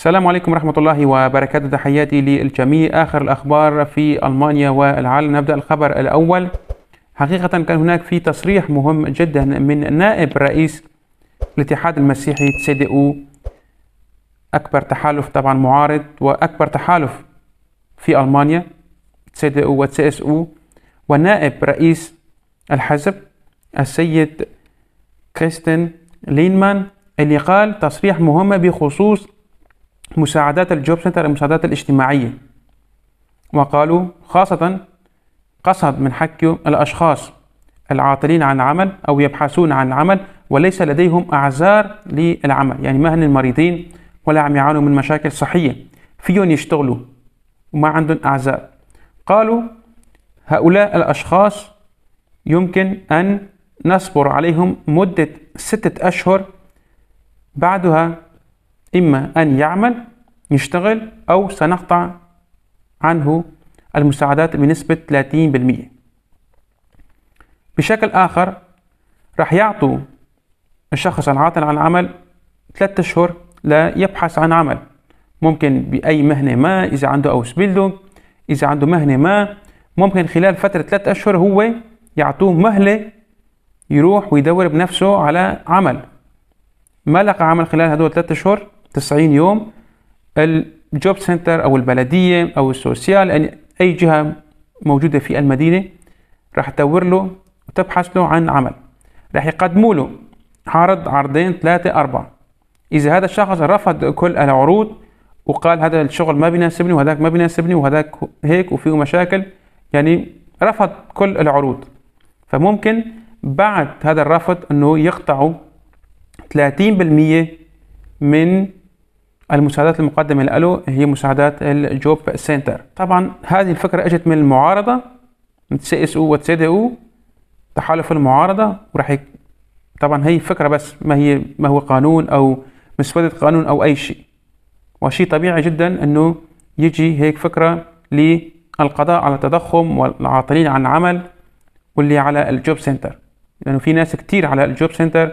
السلام عليكم ورحمة الله وبركاته تحياتي للجميع آخر الأخبار في ألمانيا والعالم نبدأ الخبر الأول حقيقة كان هناك في تصريح مهم جدا من نائب رئيس الاتحاد المسيحي سي دي او أكبر تحالف طبعا معارض وأكبر تحالف في ألمانيا سي دي او وسي اس او ونائب رئيس الحزب السيد كريستن لينمان اللي قال تصريح مهم بخصوص مساعدات الجوب سنتر المساعدات الاجتماعية وقالوا خاصة قصد من حق الأشخاص العاطلين عن عمل أو يبحثون عن عمل وليس لديهم أعذار للعمل يعني ما هن المريضين ولا عم يعانوا من مشاكل صحية فيهم يشتغلوا وما عندهم أعذار قالوا هؤلاء الأشخاص يمكن أن نصبر عليهم مدة ستة أشهر بعدها إما أن يعمل يشتغل أو سنقطع عنه المساعدات بنسبة 30% بشكل آخر راح يعطوا الشخص العاطل عن العمل ثلاثة أشهر لا يبحث عن عمل ممكن بأي مهنة ما إذا عنده أوس بيلدونج إذا عنده مهنة ما ممكن خلال فترة ثلاثة أشهر هو يعطوه مهلة يروح ويدور بنفسه على عمل ما لقى عمل خلال هدول ثلاثة أشهر 90 يوم الجوب سنتر او البلديه او السوسيال يعني اي جهه موجوده في المدينه راح تدور له وتبحث له عن عمل راح يقدموا له عرض عرضين ثلاثه اربعه اذا هذا الشخص رفض كل العروض وقال هذا الشغل ما بيناسبني وهذاك ما بيناسبني وهذاك هيك وفيه مشاكل يعني رفض كل العروض فممكن بعد هذا الرفض انه يقطعوا 30% من المساعدات المقدمة له هي مساعدات الجوب سنتر طبعا هذه الفكرة اجت من المعارضة من سي اس او سي دي او تحالف المعارضة وراح ي... طبعا هي فكرة بس ما هي ما هو قانون او مسودة قانون او اي شيء وشيء طبيعي جدا انه يجي هيك فكرة للقضاء على التضخم والعاطلين عن العمل واللي على الجوب سنتر لانه يعني في ناس كتير على الجوب سنتر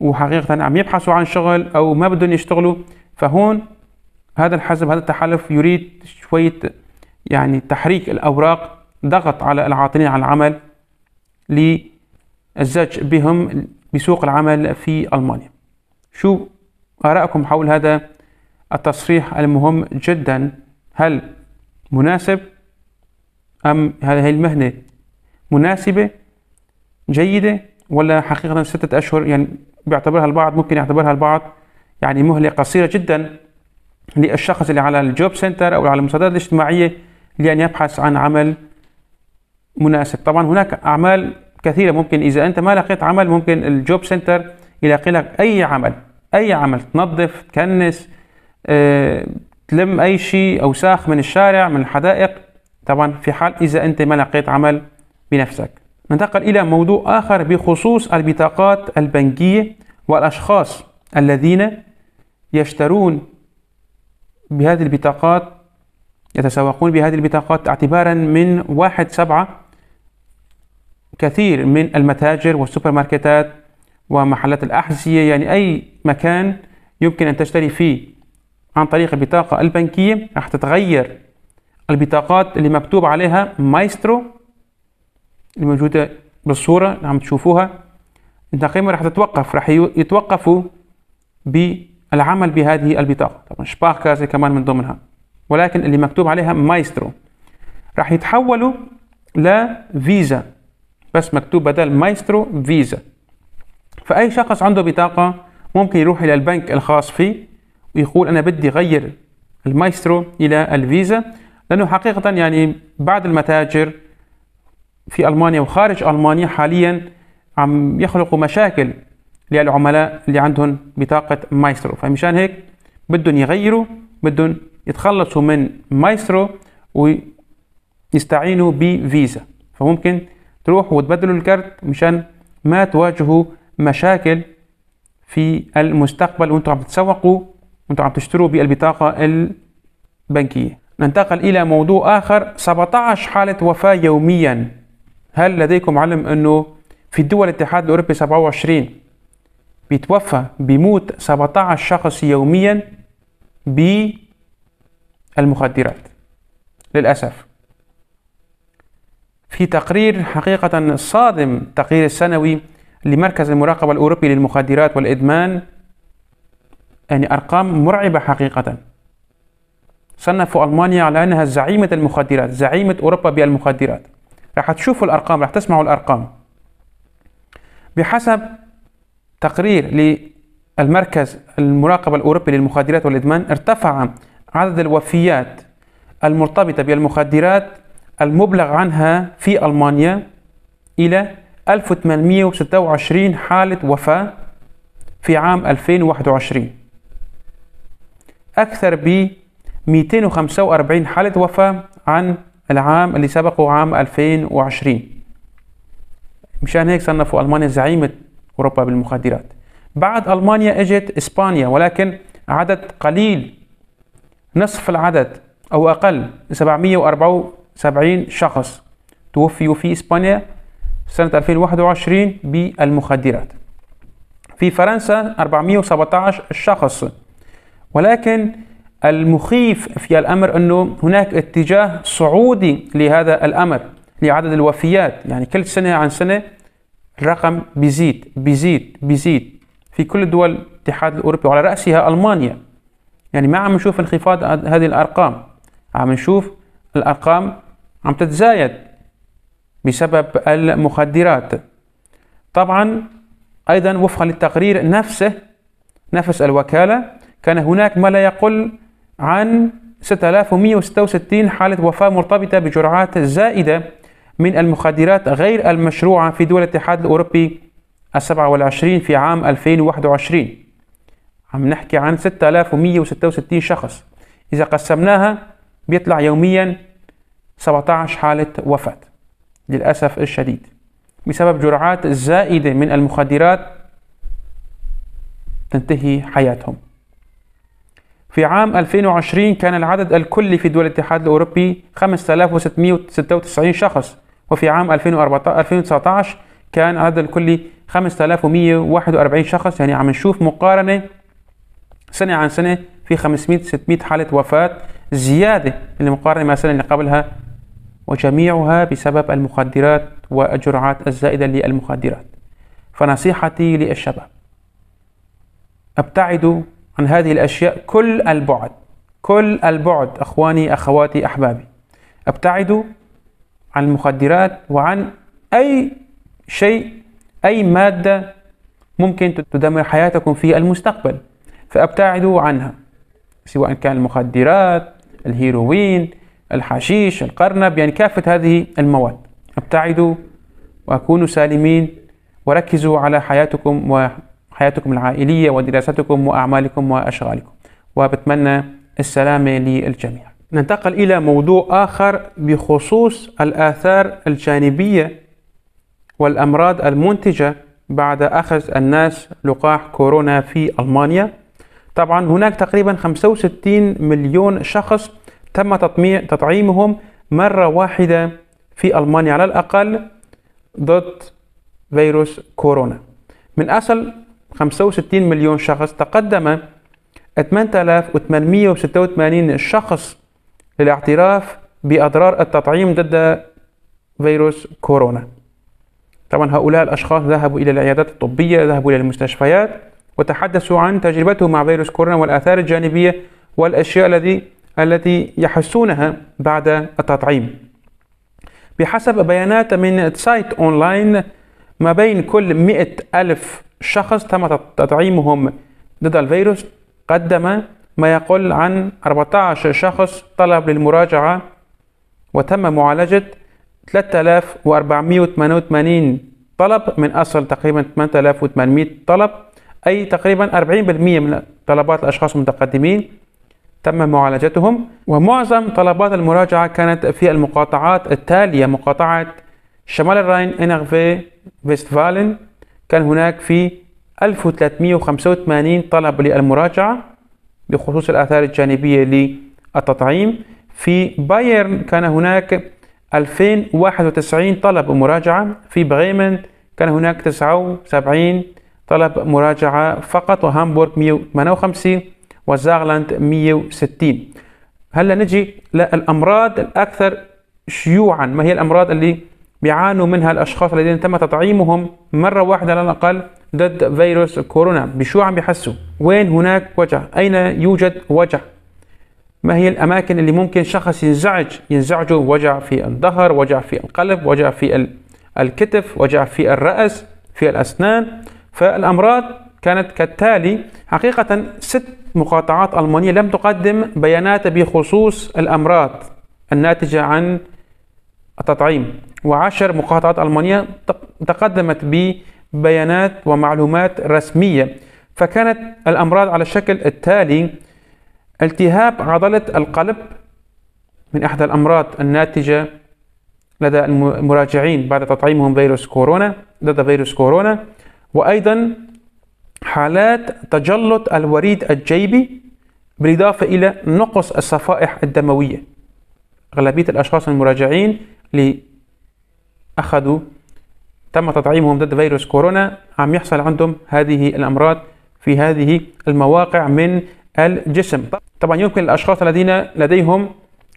وحقيقة عم يبحثوا عن شغل او ما بدهم يشتغلوا فهون هذا الحزب هذا التحالف يريد شوية يعني تحريك الأوراق ضغط على العاطلين عن العمل للزج بهم بسوق العمل في ألمانيا شو آراءكم حول هذا التصريح المهم جدا هل مناسب أم هذه المهنة مناسبة جيدة ولا حقيقة ستة أشهر يعني بيعتبرها البعض ممكن يعتبرها البعض يعني مهله قصيره جدا للشخص اللي على الجوب سنتر او على المصادرات الاجتماعيه لان يبحث عن عمل مناسب طبعا هناك اعمال كثيره ممكن اذا انت ما لقيت عمل ممكن الجوب سنتر يلاقي لك اي عمل اي عمل تنظف تكنس أه، تلم اي شيء اوساخ من الشارع من الحدائق طبعا في حال اذا انت ما لقيت عمل بنفسك ننتقل الى موضوع اخر بخصوص البطاقات البنكيه والاشخاص الذين يشترون بهذه البطاقات يتسوقون بهذه البطاقات اعتبارا من واحد سبعة كثير من المتاجر والسوبر ماركتات ومحلات الأحذية يعني أي مكان يمكن أن تشتري فيه عن طريق البطاقة البنكية راح تتغير البطاقات اللي مكتوب عليها مايسترو اللي موجودة بالصورة اللي عم تشوفوها التقييم راح تتوقف راح يتوقفوا بالعمل بهذه البطاقة طبعا شباخكازي كمان من ضمنها ولكن اللي مكتوب عليها مايسترو راح يتحولوا لفيزا بس مكتوب بدل مايسترو فيزا فأي شخص عنده بطاقة ممكن يروح إلى البنك الخاص فيه ويقول أنا بدي غير المايسترو إلى الفيزا لأنه حقيقة يعني بعض المتاجر في ألمانيا وخارج ألمانيا حاليا عم يخلقوا مشاكل للعملاء اللي عندهم بطاقة مايسترو فمشان هيك بدهم يغيروا بدهم يتخلصوا من مايسترو ويستعينوا بفيزا فممكن تروحوا وتبدلوا الكارت مشان ما تواجهوا مشاكل في المستقبل وانتم عم تتسوقوا وانتم عم تشتروا بالبطاقة البنكية ننتقل إلى موضوع آخر 17 حالة وفاة يوميا هل لديكم علم أنه في دول الاتحاد الأوروبي 27 بيتوفى بيموت 17 شخص يوميا بالمخدرات للأسف في تقرير حقيقة صادم تقرير السنوي لمركز المراقبة الأوروبي للمخدرات والإدمان يعني أرقام مرعبة حقيقة صنفوا ألمانيا على أنها زعيمة المخدرات زعيمة أوروبا بالمخدرات راح تشوفوا الأرقام راح تسمعوا الأرقام بحسب تقرير للمركز المراقبة الأوروبي للمخدرات والإدمان ارتفع عدد الوفيات المرتبطة بالمخدرات المبلغ عنها في ألمانيا إلى 1826 حالة وفاة في عام 2021 أكثر ب 245 حالة وفاة عن العام اللي سبقه عام 2020 مشان هيك صنفوا ألمانيا زعيمة أوروبا بالمخدرات بعد ألمانيا إجت إسبانيا ولكن عدد قليل نصف العدد أو أقل 774 شخص توفيوا في إسبانيا سنة 2021 بالمخدرات في فرنسا 417 شخص ولكن المخيف في الأمر أنه هناك اتجاه صعودي لهذا الأمر لعدد الوفيات يعني كل سنة عن سنة الرقم بيزيد بيزيد بيزيد في كل دول الاتحاد الأوروبي وعلى رأسها ألمانيا يعني ما عم نشوف انخفاض هذه الأرقام عم نشوف الأرقام عم تتزايد بسبب المخدرات طبعا أيضا وفقا للتقرير نفسه نفس الوكالة كان هناك ما لا يقل عن 6166 حالة وفاة مرتبطة بجرعات زائدة من المخدرات غير المشروعة في دول الاتحاد الأوروبي السبعة والعشرين في عام 2021 عم نحكي عن 6166 شخص إذا قسمناها بيطلع يوميا 17 حالة وفاة للأسف الشديد بسبب جرعات زائدة من المخدرات تنتهي حياتهم في عام 2020 كان العدد الكلي في دول الاتحاد الأوروبي 5696 شخص وفي عام 2014 2019 كان عدد الكلي 5141 شخص يعني عم نشوف مقارنة سنة عن سنة في 500 600 حالة وفاة زيادة بالمقارنة مع السنة اللي قبلها وجميعها بسبب المخدرات والجرعات الزائدة للمخدرات فنصيحتي للشباب ابتعدوا عن هذه الأشياء كل البعد كل البعد أخواني أخواتي أحبابي ابتعدوا عن المخدرات وعن أي شيء أي مادة ممكن تدمر حياتكم في المستقبل فابتعدوا عنها سواء كان المخدرات الهيروين الحشيش القرنب يعني كافة هذه المواد ابتعدوا وكونوا سالمين وركزوا على حياتكم وحياتكم العائلية ودراستكم وأعمالكم وأشغالكم وبتمنى السلامة للجميع ننتقل إلى موضوع آخر بخصوص الآثار الجانبية والأمراض المنتجة بعد أخذ الناس لقاح كورونا في ألمانيا طبعا هناك تقريبا 65 مليون شخص تم تطعيمهم مرة واحدة في ألمانيا على الأقل ضد فيروس كورونا من أصل 65 مليون شخص تقدم 8886 شخص للاعتراف بأضرار التطعيم ضد فيروس كورونا طبعا هؤلاء الأشخاص ذهبوا إلى العيادات الطبية ذهبوا إلى المستشفيات وتحدثوا عن تجربتهم مع فيروس كورونا والآثار الجانبية والأشياء التي التي يحسونها بعد التطعيم بحسب بيانات من سايت أونلاين ما بين كل مئة ألف شخص تم تطعيمهم ضد الفيروس قدم ما يقل عن 14 شخص طلب للمراجعة وتم معالجة 3488 طلب من أصل تقريبا 8800 طلب أي تقريبا 40% من طلبات الأشخاص المتقدمين تم معالجتهم ومعظم طلبات المراجعة كانت في المقاطعات التالية مقاطعة شمال الراين انرفي فيستفالن كان هناك في 1385 طلب للمراجعة بخصوص الآثار الجانبية للتطعيم في بايرن كان هناك 2091 طلب مراجعة في بريمن كان هناك 79 طلب مراجعة فقط وهامبورغ 158 وزاغلاند 160 هلا نجي للأمراض الأكثر شيوعا ما هي الأمراض اللي بيعانوا منها الاشخاص الذين تم تطعيمهم مره واحده على الاقل ضد فيروس كورونا بشو عم بيحسوا وين هناك وجع اين يوجد وجع ما هي الاماكن اللي ممكن شخص ينزعج ينزعجه وجع في الظهر وجع في القلب وجع في الكتف وجع في الراس في الاسنان فالامراض كانت كالتالي حقيقه ست مقاطعات المانيه لم تقدم بيانات بخصوص الامراض الناتجه عن التطعيم وعشر مقاطعات ألمانيا تقدمت ببيانات ومعلومات رسمية فكانت الأمراض على الشكل التالي التهاب عضلة القلب من إحدى الأمراض الناتجة لدى المراجعين بعد تطعيمهم فيروس كورونا لدى فيروس كورونا وأيضا حالات تجلط الوريد الجيبي بالإضافة إلى نقص الصفائح الدموية أغلبية الأشخاص المراجعين أخذوا تم تطعيمهم ضد فيروس كورونا عم يحصل عندهم هذه الأمراض في هذه المواقع من الجسم طبعا يمكن للأشخاص الذين لديهم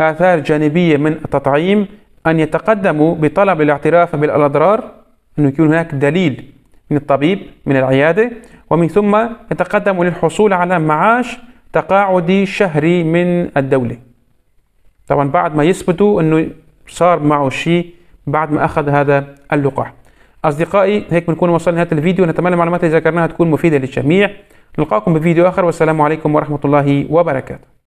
آثار جانبية من التطعيم أن يتقدموا بطلب الاعتراف بالأضرار انه يكون هناك دليل من الطبيب من العيادة ومن ثم يتقدموا للحصول على معاش تقاعدي شهري من الدولة طبعا بعد ما يثبتوا أنه صار معه شيء بعد ما أخذ هذا اللقاح أصدقائي هيك بنكون وصلنا لنهاية الفيديو نتمنى المعلومات اللي ذكرناها تكون مفيدة للجميع نلقاكم بفيديو آخر والسلام عليكم ورحمة الله وبركاته